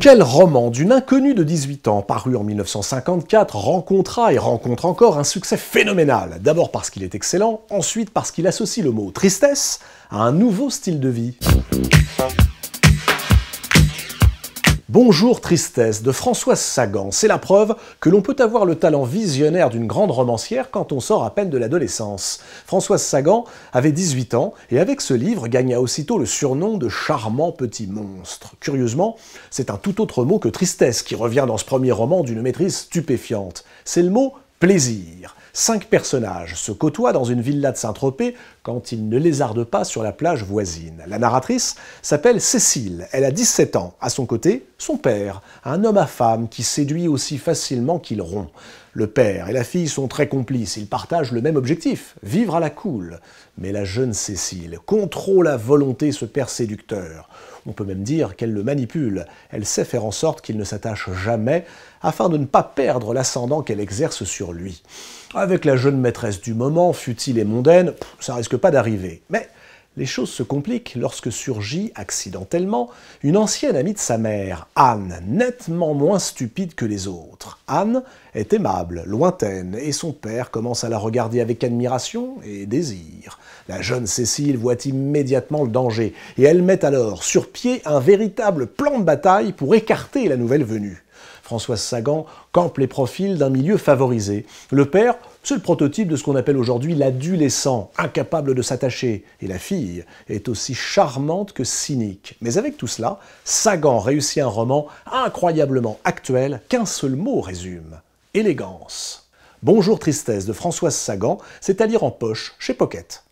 Quel roman d'une inconnue de 18 ans, paru en 1954, rencontra et rencontre encore un succès phénoménal D'abord parce qu'il est excellent, ensuite parce qu'il associe le mot tristesse à un nouveau style de vie. Bonjour Tristesse de Françoise Sagan, c'est la preuve que l'on peut avoir le talent visionnaire d'une grande romancière quand on sort à peine de l'adolescence. Françoise Sagan avait 18 ans et avec ce livre gagna aussitôt le surnom de charmant petit monstre. Curieusement, c'est un tout autre mot que tristesse qui revient dans ce premier roman d'une maîtrise stupéfiante. C'est le mot plaisir. Cinq personnages se côtoient dans une villa de Saint-Tropez quand ils ne lézardent pas sur la plage voisine. La narratrice s'appelle Cécile, elle a 17 ans. À son côté, son père, un homme à femme qui séduit aussi facilement qu'il rompt. Le père et la fille sont très complices, ils partagent le même objectif, vivre à la cool. Mais la jeune Cécile contrôle à volonté ce père séducteur. On peut même dire qu'elle le manipule. Elle sait faire en sorte qu'il ne s'attache jamais afin de ne pas perdre l'ascendant qu'elle exerce sur lui. Avec la jeune maîtresse du moment, futile et mondaine, ça risque pas d'arriver. Mais les choses se compliquent lorsque surgit, accidentellement, une ancienne amie de sa mère, Anne, nettement moins stupide que les autres. Anne est aimable, lointaine, et son père commence à la regarder avec admiration et désir. La jeune Cécile voit immédiatement le danger, et elle met alors sur pied un véritable plan de bataille pour écarter la nouvelle venue. Françoise Sagan campe les profils d'un milieu favorisé. Le père, c'est le prototype de ce qu'on appelle aujourd'hui l'adolescent, incapable de s'attacher. Et la fille est aussi charmante que cynique. Mais avec tout cela, Sagan réussit un roman incroyablement actuel qu'un seul mot résume. Élégance. Bonjour Tristesse de Françoise Sagan, c'est à lire en poche chez Pocket.